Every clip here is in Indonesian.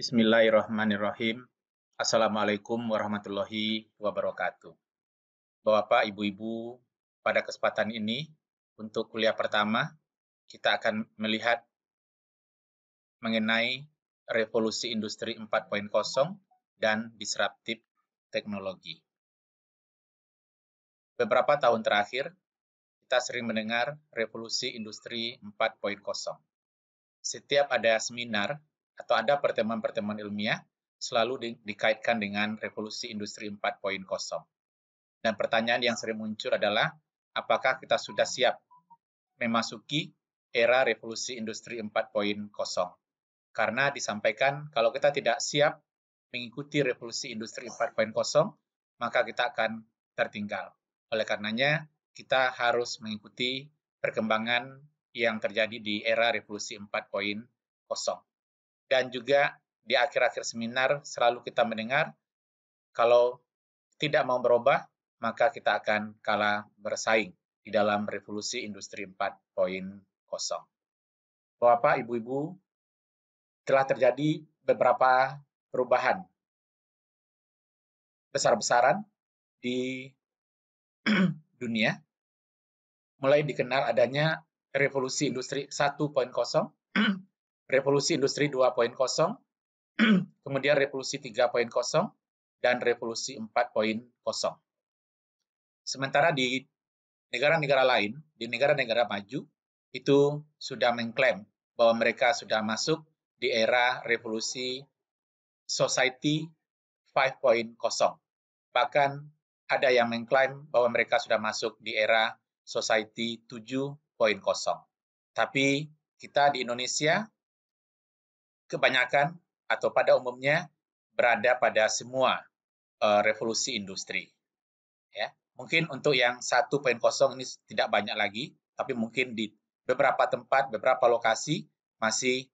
Bismillahirrahmanirrahim. Assalamualaikum warahmatullahi wabarakatuh. Bapak, Ibu-Ibu, pada kesempatan ini, untuk kuliah pertama, kita akan melihat mengenai revolusi industri 4.0 dan disruptif teknologi. Beberapa tahun terakhir, kita sering mendengar revolusi industri 4.0. Setiap ada seminar atau ada pertemuan-pertemuan ilmiah selalu di, dikaitkan dengan revolusi industri 4.0. Dan pertanyaan yang sering muncul adalah apakah kita sudah siap memasuki era revolusi industri 4.0? Karena disampaikan kalau kita tidak siap mengikuti revolusi industri 4.0, maka kita akan tertinggal. Oleh karenanya, kita harus mengikuti perkembangan yang terjadi di era revolusi 4.0 dan juga di akhir-akhir seminar selalu kita mendengar kalau tidak mau berubah maka kita akan kalah bersaing di dalam revolusi industri 4.0. Bapak, Ibu-ibu, telah terjadi beberapa perubahan besar-besaran di dunia mulai dikenal adanya revolusi industri 1.0 revolusi industri 2.0, kemudian revolusi 3.0, dan revolusi 4.0. Sementara di negara-negara lain, di negara-negara maju, itu sudah mengklaim bahwa mereka sudah masuk di era revolusi society 5.0. Bahkan ada yang mengklaim bahwa mereka sudah masuk di era society 7.0. Tapi kita di Indonesia kebanyakan atau pada umumnya berada pada semua uh, revolusi industri. Ya, mungkin untuk yang 1.0 ini tidak banyak lagi, tapi mungkin di beberapa tempat, beberapa lokasi masih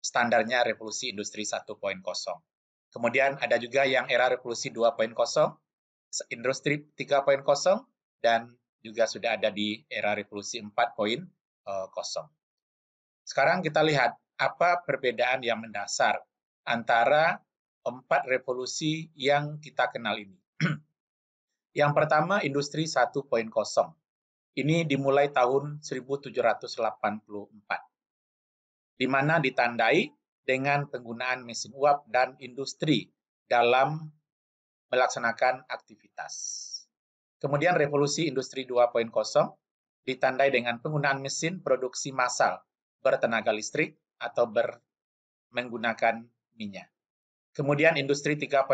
standarnya revolusi industri 1.0. Kemudian ada juga yang era revolusi 2.0, industri 3.0 dan juga sudah ada di era revolusi 4.0. Eh, Sekarang kita lihat apa perbedaan yang mendasar antara empat revolusi yang kita kenal ini. yang pertama, industri 1.0. Ini dimulai tahun 1784, di mana ditandai dengan penggunaan mesin uap dan industri dalam melaksanakan aktivitas. Kemudian revolusi industri 2.0 ditandai dengan penggunaan mesin produksi massal bertenaga listrik atau ber, menggunakan minyak. Kemudian industri 3.0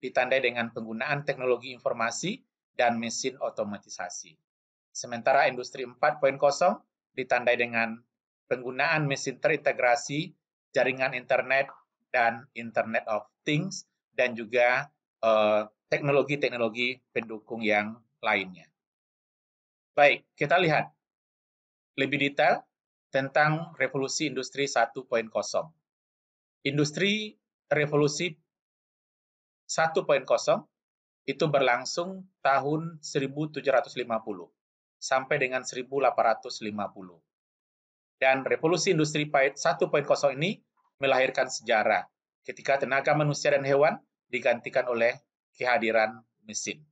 ditandai dengan penggunaan teknologi informasi dan mesin otomatisasi. Sementara industri 4.0 ditandai dengan penggunaan mesin terintegrasi, jaringan internet dan Internet of Things dan juga eh, teknologi-teknologi uh, pendukung yang lainnya. Baik, kita lihat lebih detail tentang revolusi industri 1.0. Industri revolusi 1.0 itu berlangsung tahun 1750 sampai dengan 1850. Dan revolusi industri 1.0 ini melahirkan sejarah ketika tenaga manusia dan hewan digantikan oleh kehadiran mesin.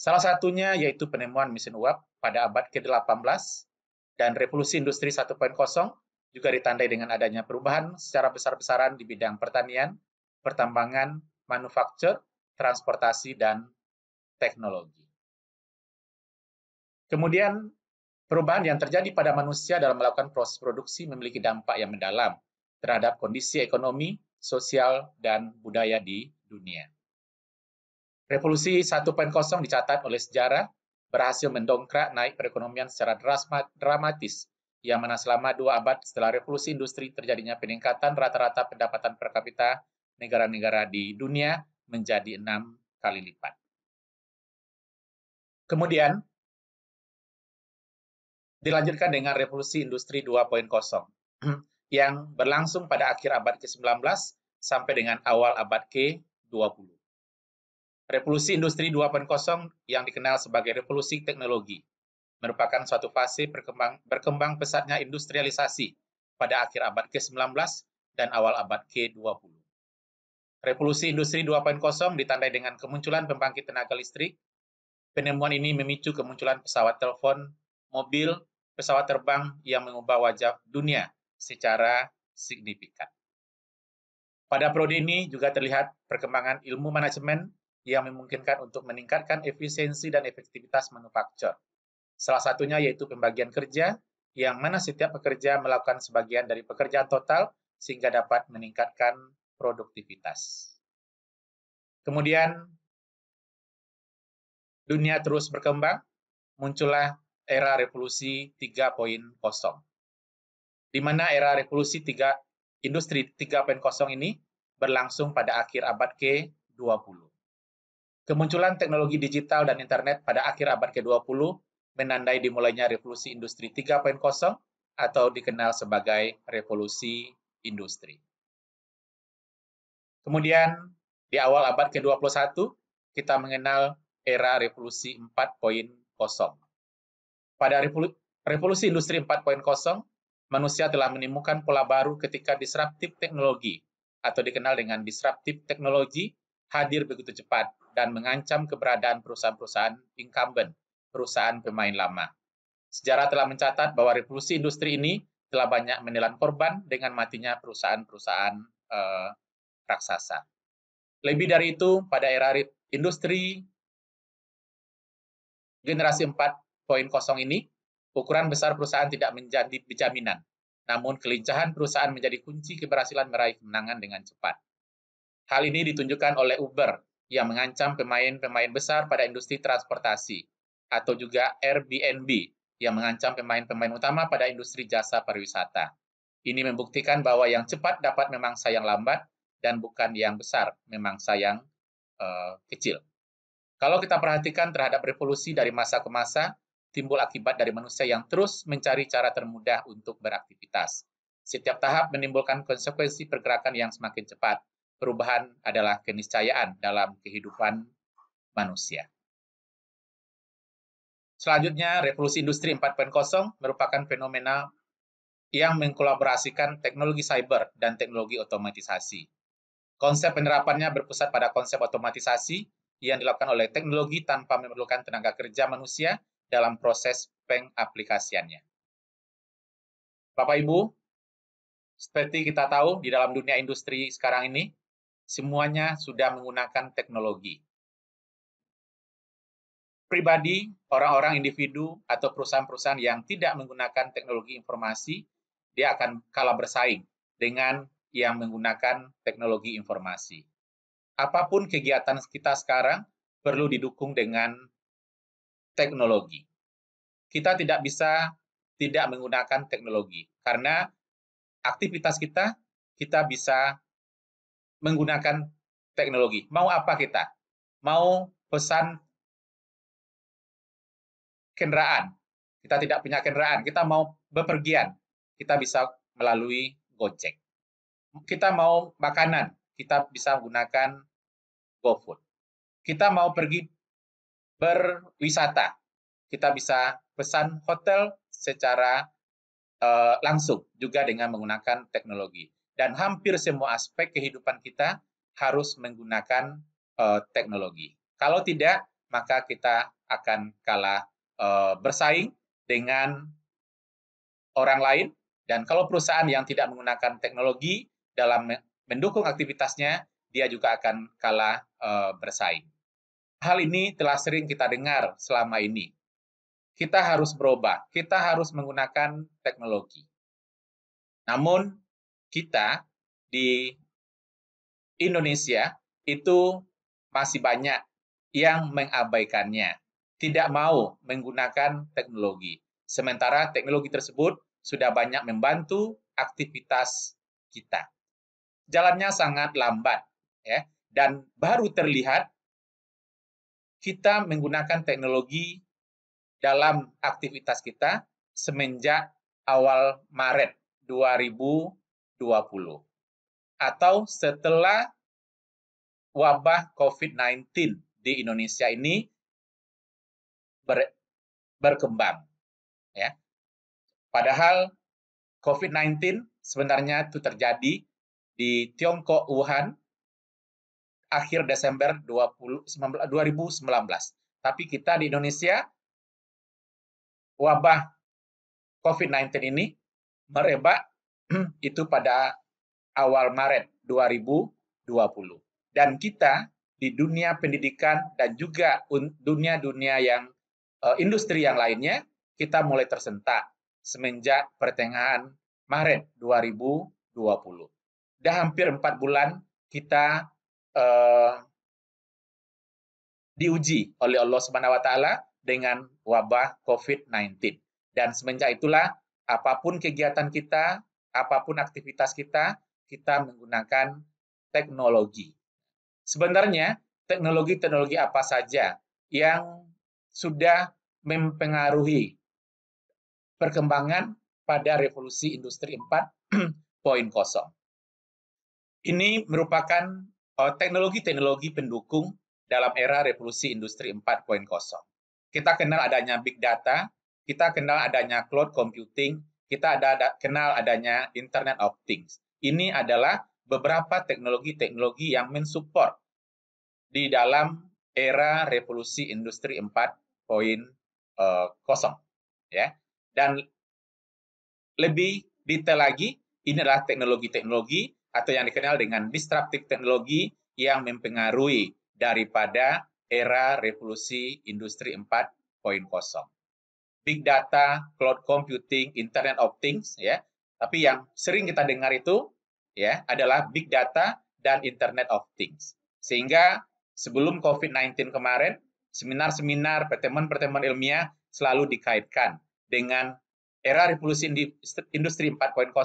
Salah satunya yaitu penemuan mesin uap pada abad ke-18 dan revolusi industri 1.0 juga ditandai dengan adanya perubahan secara besar-besaran di bidang pertanian, pertambangan, manufaktur, transportasi, dan teknologi. Kemudian, perubahan yang terjadi pada manusia dalam melakukan proses produksi memiliki dampak yang mendalam terhadap kondisi ekonomi, sosial, dan budaya di dunia. Revolusi 1.0 dicatat oleh sejarah berhasil mendongkrak naik perekonomian secara dramatis, yang mana selama dua abad setelah revolusi industri terjadinya peningkatan rata-rata pendapatan per kapita negara-negara di dunia menjadi enam kali lipat. Kemudian, dilanjutkan dengan revolusi industri 2.0 yang berlangsung pada akhir abad ke-19 sampai dengan awal abad ke-20. Revolusi Industri 2.0 yang dikenal sebagai revolusi teknologi merupakan suatu fase berkembang, berkembang pesatnya industrialisasi pada akhir abad ke-19 dan awal abad ke-20. Revolusi Industri 2.0 ditandai dengan kemunculan pembangkit tenaga listrik. Penemuan ini memicu kemunculan pesawat telepon, mobil, pesawat terbang yang mengubah wajah dunia secara signifikan. Pada periode ini juga terlihat perkembangan ilmu manajemen yang memungkinkan untuk meningkatkan efisiensi dan efektivitas manufaktur. Salah satunya yaitu pembagian kerja, yang mana setiap pekerja melakukan sebagian dari pekerjaan total sehingga dapat meningkatkan produktivitas. Kemudian, dunia terus berkembang, muncullah era revolusi 3.0. Di mana era revolusi 3 industri 3.0 ini berlangsung pada akhir abad ke-20. Kemunculan teknologi digital dan internet pada akhir abad ke-20 menandai dimulainya revolusi industri 3.0 atau dikenal sebagai revolusi industri. Kemudian di awal abad ke-21 kita mengenal era revolusi 4.0. Pada revolusi industri 4.0, manusia telah menemukan pola baru ketika disruptif teknologi atau dikenal dengan disruptif teknologi hadir begitu cepat dan mengancam keberadaan perusahaan-perusahaan incumbent, perusahaan pemain lama. Sejarah telah mencatat bahwa revolusi industri ini telah banyak menelan korban dengan matinya perusahaan-perusahaan eh, raksasa. Lebih dari itu, pada era industri generasi 4.0 ini, ukuran besar perusahaan tidak menjadi jaminan. Namun, kelincahan perusahaan menjadi kunci keberhasilan meraih kemenangan dengan cepat. Hal ini ditunjukkan oleh Uber yang mengancam pemain-pemain besar pada industri transportasi atau juga Airbnb yang mengancam pemain-pemain utama pada industri jasa pariwisata. Ini membuktikan bahwa yang cepat dapat memang sayang lambat dan bukan yang besar memang sayang uh, eh, kecil. Kalau kita perhatikan terhadap revolusi dari masa ke masa, timbul akibat dari manusia yang terus mencari cara termudah untuk beraktivitas. Setiap tahap menimbulkan konsekuensi pergerakan yang semakin cepat, perubahan adalah keniscayaan dalam kehidupan manusia. Selanjutnya, revolusi industri 4.0 merupakan fenomena yang mengkolaborasikan teknologi cyber dan teknologi otomatisasi. Konsep penerapannya berpusat pada konsep otomatisasi yang dilakukan oleh teknologi tanpa memerlukan tenaga kerja manusia dalam proses pengaplikasiannya. Bapak Ibu, seperti kita tahu di dalam dunia industri sekarang ini, semuanya sudah menggunakan teknologi. Pribadi, orang-orang individu, atau perusahaan-perusahaan yang tidak menggunakan teknologi informasi, dia akan kalah bersaing dengan yang menggunakan teknologi informasi. Apapun kegiatan kita sekarang perlu didukung dengan teknologi. Kita tidak bisa tidak menggunakan teknologi karena aktivitas kita kita bisa menggunakan teknologi. Mau apa kita? Mau pesan kendaraan. Kita tidak punya kendaraan, kita mau bepergian. Kita bisa melalui Gojek. Kita mau makanan, kita bisa menggunakan GoFood. Kita mau pergi berwisata, kita bisa pesan hotel secara uh, langsung juga dengan menggunakan teknologi dan hampir semua aspek kehidupan kita harus menggunakan uh, teknologi. Kalau tidak, maka kita akan kalah uh, bersaing dengan orang lain. Dan kalau perusahaan yang tidak menggunakan teknologi dalam mendukung aktivitasnya, dia juga akan kalah uh, bersaing. Hal ini telah sering kita dengar selama ini. Kita harus berubah, kita harus menggunakan teknologi. Namun, kita di Indonesia itu masih banyak yang mengabaikannya, tidak mau menggunakan teknologi. Sementara teknologi tersebut sudah banyak membantu aktivitas kita. Jalannya sangat lambat ya dan baru terlihat kita menggunakan teknologi dalam aktivitas kita semenjak awal Maret 2020 20 atau setelah wabah COVID-19 di Indonesia ini ber, berkembang. Ya. Padahal COVID-19 sebenarnya itu terjadi di Tiongkok, Wuhan, akhir Desember 20, 2019. Tapi kita di Indonesia, wabah COVID-19 ini merebak itu pada awal Maret 2020. Dan kita di dunia pendidikan dan juga dunia-dunia yang eh, industri yang lainnya, kita mulai tersentak semenjak pertengahan Maret 2020. Dah hampir empat bulan kita uh, diuji oleh Allah Subhanahu wa taala dengan wabah COVID-19. Dan semenjak itulah apapun kegiatan kita, apapun aktivitas kita, kita menggunakan teknologi. Sebenarnya, teknologi-teknologi apa saja yang sudah mempengaruhi perkembangan pada revolusi industri 4.0. Ini merupakan eh, teknologi-teknologi pendukung dalam era revolusi industri 4.0. Kita kenal adanya big data, kita kenal adanya cloud computing, kita ada, ada kenal adanya Internet of Things. Ini adalah beberapa teknologi-teknologi yang mensupport di dalam era revolusi industri 4.0 ya. Dan lebih detail lagi, ini adalah teknologi-teknologi atau yang dikenal dengan disruptive teknologi yang mempengaruhi daripada era revolusi industri 4.0 big data, cloud computing, internet of things ya. Tapi yang sering kita dengar itu ya adalah big data dan internet of things. Sehingga sebelum COVID-19 kemarin, seminar-seminar, pertemuan-pertemuan ilmiah selalu dikaitkan dengan era revolusi industri 4.0,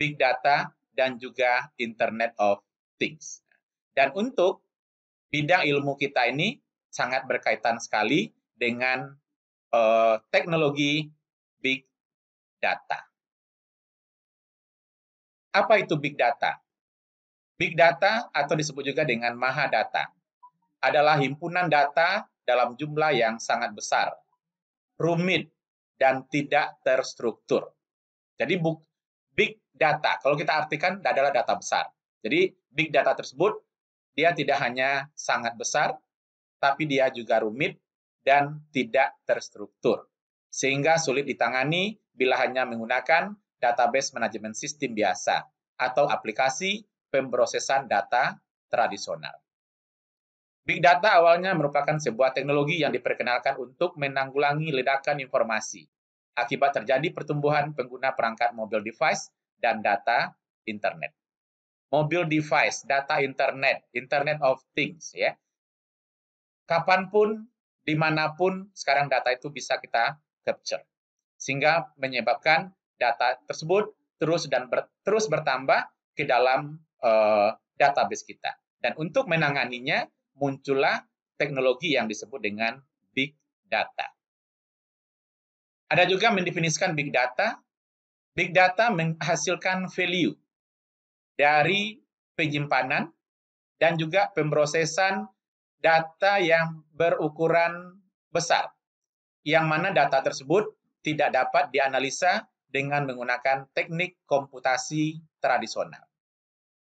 big data dan juga internet of things. Dan untuk bidang ilmu kita ini sangat berkaitan sekali dengan Eh, teknologi big data. Apa itu big data? Big data atau disebut juga dengan maha data adalah himpunan data dalam jumlah yang sangat besar, rumit, dan tidak terstruktur. Jadi big data, kalau kita artikan adalah data besar. Jadi big data tersebut dia tidak hanya sangat besar, tapi dia juga rumit dan tidak terstruktur, sehingga sulit ditangani bila hanya menggunakan database manajemen sistem biasa atau aplikasi pemrosesan data tradisional. Big data awalnya merupakan sebuah teknologi yang diperkenalkan untuk menanggulangi ledakan informasi akibat terjadi pertumbuhan pengguna perangkat mobile device dan data internet. Mobile device, data internet, internet of things ya. Kapanpun dimanapun sekarang data itu bisa kita capture. Sehingga menyebabkan data tersebut terus dan ber, terus bertambah ke dalam uh, database kita. Dan untuk menanganinya muncullah teknologi yang disebut dengan big data. Ada juga mendefinisikan big data. Big data menghasilkan value dari penyimpanan dan juga pemrosesan data yang berukuran besar, yang mana data tersebut tidak dapat dianalisa dengan menggunakan teknik komputasi tradisional.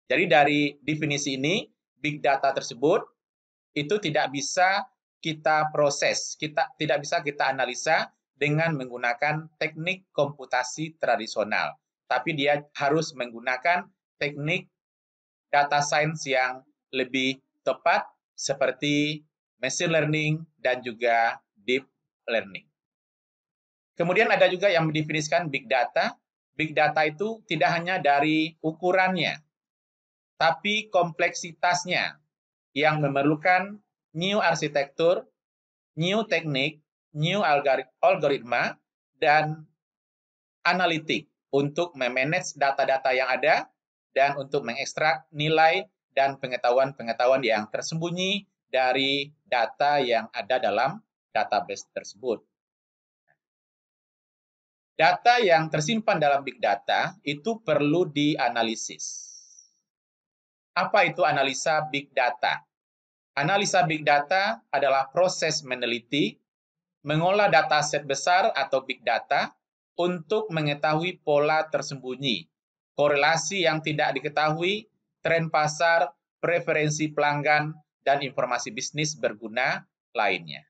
Jadi dari definisi ini, big data tersebut itu tidak bisa kita proses, kita tidak bisa kita analisa dengan menggunakan teknik komputasi tradisional, tapi dia harus menggunakan teknik data science yang lebih tepat seperti machine learning dan juga deep learning. Kemudian ada juga yang mendefinisikan big data. Big data itu tidak hanya dari ukurannya, tapi kompleksitasnya yang memerlukan new arsitektur, new teknik, new algoritma, dan analitik untuk memanage data-data yang ada dan untuk mengekstrak nilai dan pengetahuan-pengetahuan yang tersembunyi dari data yang ada dalam database tersebut. Data yang tersimpan dalam big data itu perlu dianalisis. Apa itu analisa big data? Analisa big data adalah proses meneliti, mengolah data set besar atau big data untuk mengetahui pola tersembunyi, korelasi yang tidak diketahui, tren pasar, preferensi pelanggan, dan informasi bisnis berguna lainnya.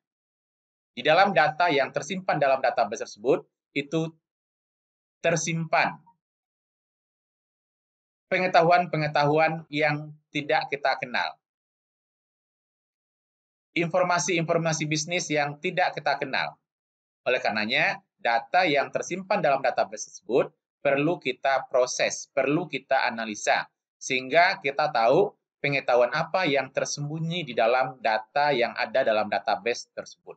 Di dalam data yang tersimpan dalam database tersebut, itu tersimpan pengetahuan-pengetahuan yang tidak kita kenal. Informasi-informasi bisnis yang tidak kita kenal. Oleh karenanya, data yang tersimpan dalam database tersebut perlu kita proses, perlu kita analisa, sehingga kita tahu pengetahuan apa yang tersembunyi di dalam data yang ada dalam database tersebut.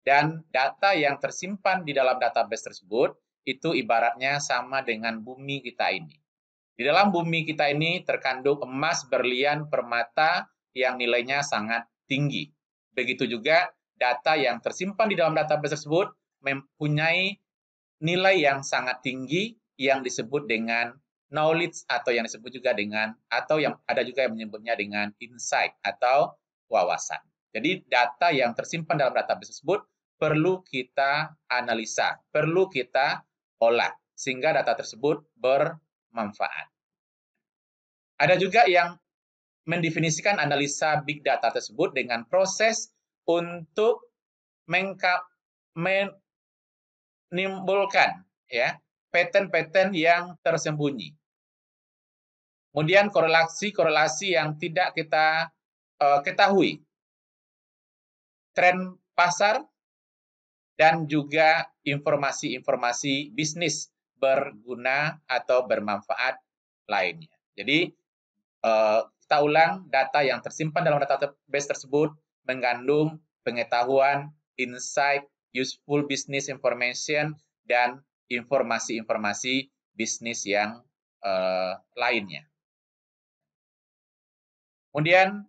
Dan data yang tersimpan di dalam database tersebut itu ibaratnya sama dengan bumi kita ini. Di dalam bumi kita ini terkandung emas, berlian, permata yang nilainya sangat tinggi. Begitu juga data yang tersimpan di dalam database tersebut mempunyai nilai yang sangat tinggi yang disebut dengan knowledge atau yang disebut juga dengan atau yang ada juga yang menyebutnya dengan insight atau wawasan. Jadi data yang tersimpan dalam database tersebut perlu kita analisa, perlu kita olah sehingga data tersebut bermanfaat. Ada juga yang mendefinisikan analisa big data tersebut dengan proses untuk mengkap menimbulkan ya pattern-pattern yang tersembunyi Kemudian korelasi-korelasi yang tidak kita uh, ketahui. Tren pasar dan juga informasi-informasi bisnis berguna atau bermanfaat lainnya. Jadi uh, kita ulang data yang tersimpan dalam database tersebut mengandung pengetahuan, insight, useful business information dan informasi-informasi bisnis yang uh, lainnya. Kemudian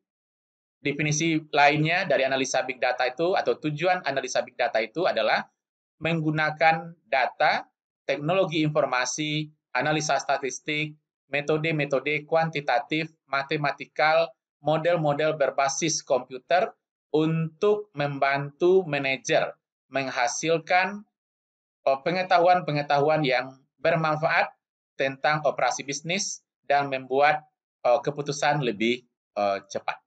definisi lainnya dari analisa big data itu atau tujuan analisa big data itu adalah menggunakan data, teknologi informasi, analisa statistik, metode-metode kuantitatif, matematikal, model-model berbasis komputer untuk membantu manajer menghasilkan pengetahuan-pengetahuan yang bermanfaat tentang operasi bisnis dan membuat eh, keputusan lebih uh, cepat.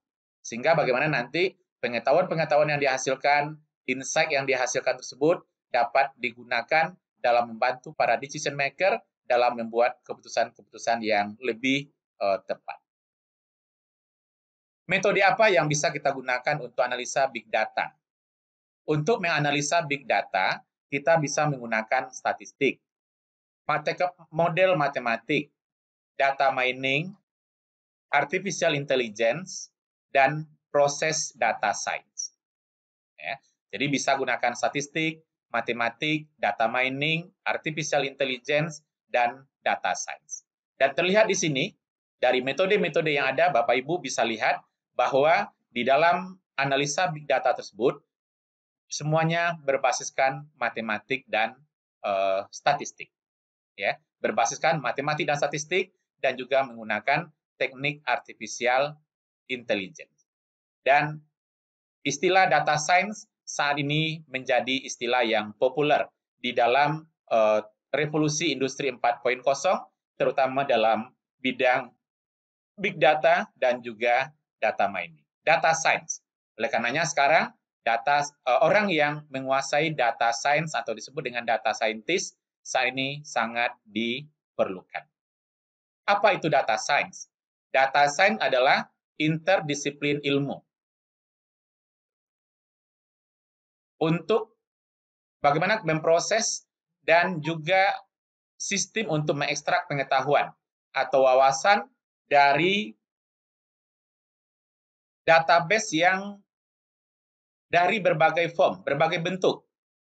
Sehingga hmm. bagaimana nanti pengetahuan-pengetahuan yang dihasilkan, insight yang dihasilkan tersebut dapat digunakan dalam membantu para decision maker dalam membuat keputusan-keputusan yang lebih uh, tepat. Metode apa yang bisa kita gunakan untuk analisa big data? Untuk menganalisa big data, kita bisa menggunakan statistik, model matematik, data mining, artificial intelligence, dan proses data science. Ya, jadi bisa gunakan statistik, matematik, data mining, artificial intelligence, dan data science. Dan terlihat di sini, dari metode-metode yang ada, Bapak-Ibu bisa lihat bahwa di dalam analisa big data tersebut, semuanya berbasiskan matematik dan uh, statistik. Ya, berbasiskan matematik dan statistik dan juga menggunakan teknik artificial intelligence. Dan istilah data science saat ini menjadi istilah yang populer di dalam uh, revolusi industri 4.0 terutama dalam bidang big data dan juga data mining, data science. Oleh karenanya sekarang data uh, orang yang menguasai data science atau disebut dengan data scientist saat ini sangat diperlukan. Apa itu data science? Data science adalah interdisiplin ilmu. Untuk bagaimana memproses dan juga sistem untuk mengekstrak pengetahuan atau wawasan dari database yang dari berbagai form, berbagai bentuk.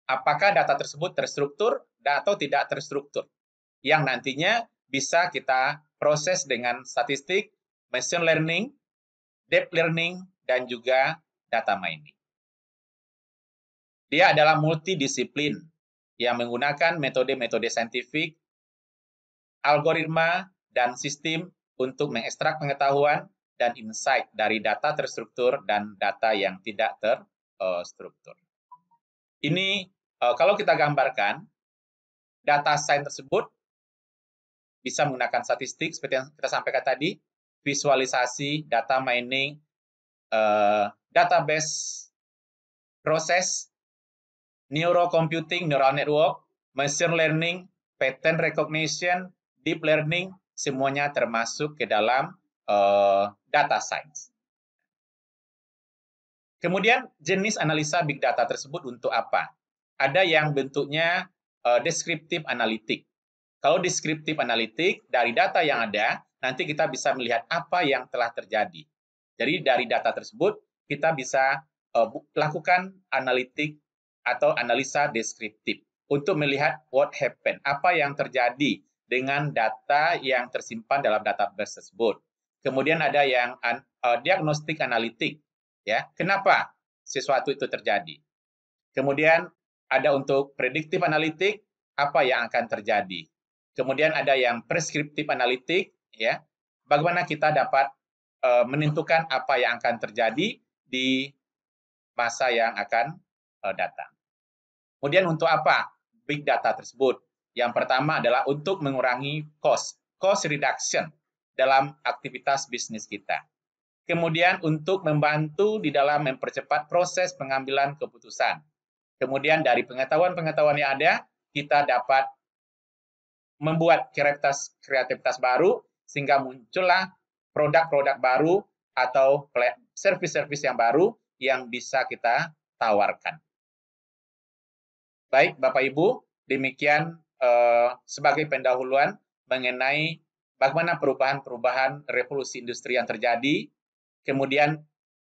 Apakah data tersebut terstruktur atau tidak terstruktur. Yang nantinya bisa kita proses dengan statistik, machine learning, deep learning, dan juga data mining. Dia adalah multidisiplin yang menggunakan metode-metode saintifik, algoritma, dan sistem untuk mengekstrak pengetahuan dan insight dari data terstruktur dan data yang tidak terstruktur. Ini eh, kalau kita gambarkan, data science tersebut bisa menggunakan statistik seperti yang kita sampaikan tadi, visualisasi, data mining, eh, database proses, neurocomputing, neural network, machine learning, pattern recognition, deep learning, semuanya termasuk ke dalam eh, data science. Kemudian jenis analisa big data tersebut untuk apa? Ada yang bentuknya uh, eh, deskriptif analitik. Kalau deskriptif analitik, dari data yang ada, nanti kita bisa melihat apa yang telah terjadi. Jadi dari data tersebut, kita bisa uh, lakukan analitik atau analisa deskriptif untuk melihat what happened, apa yang terjadi dengan data yang tersimpan dalam database tersebut. Kemudian ada yang uh, diagnostik analitik, ya. Kenapa sesuatu itu terjadi? Kemudian ada untuk prediktif analitik, apa yang akan terjadi? Kemudian ada yang preskriptif analitik, ya. Bagaimana kita dapat uh, menentukan apa yang akan terjadi di masa yang akan uh, datang. Kemudian untuk apa big data tersebut? Yang pertama adalah untuk mengurangi cost, cost reduction dalam aktivitas bisnis kita. Kemudian untuk membantu di dalam mempercepat proses pengambilan keputusan. Kemudian dari pengetahuan-pengetahuan yang ada, kita dapat membuat kreativitas kreativitas baru sehingga muncullah produk-produk baru atau service-service yang baru yang bisa kita tawarkan. Baik, Bapak Ibu, demikian eh, sebagai pendahuluan mengenai bagaimana perubahan-perubahan revolusi industri yang terjadi, kemudian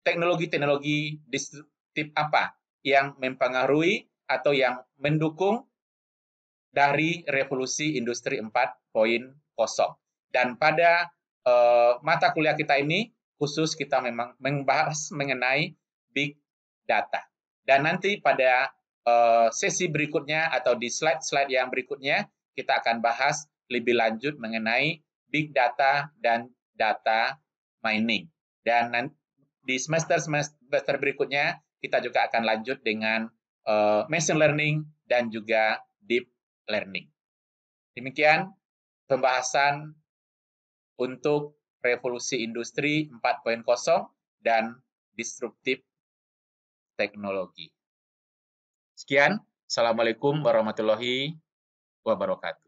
teknologi-teknologi disruptif apa yang mempengaruhi atau yang mendukung dari revolusi industri 4.0. Dan pada uh, mata kuliah kita ini khusus kita memang membahas mengenai big data. Dan nanti pada uh, sesi berikutnya atau di slide-slide yang berikutnya kita akan bahas lebih lanjut mengenai big data dan data mining. Dan di semester semester berikutnya kita juga akan lanjut dengan uh, machine learning dan juga deep learning. Demikian pembahasan untuk revolusi industri 4.0 dan disruptif teknologi. Sekian, Assalamualaikum warahmatullahi wabarakatuh.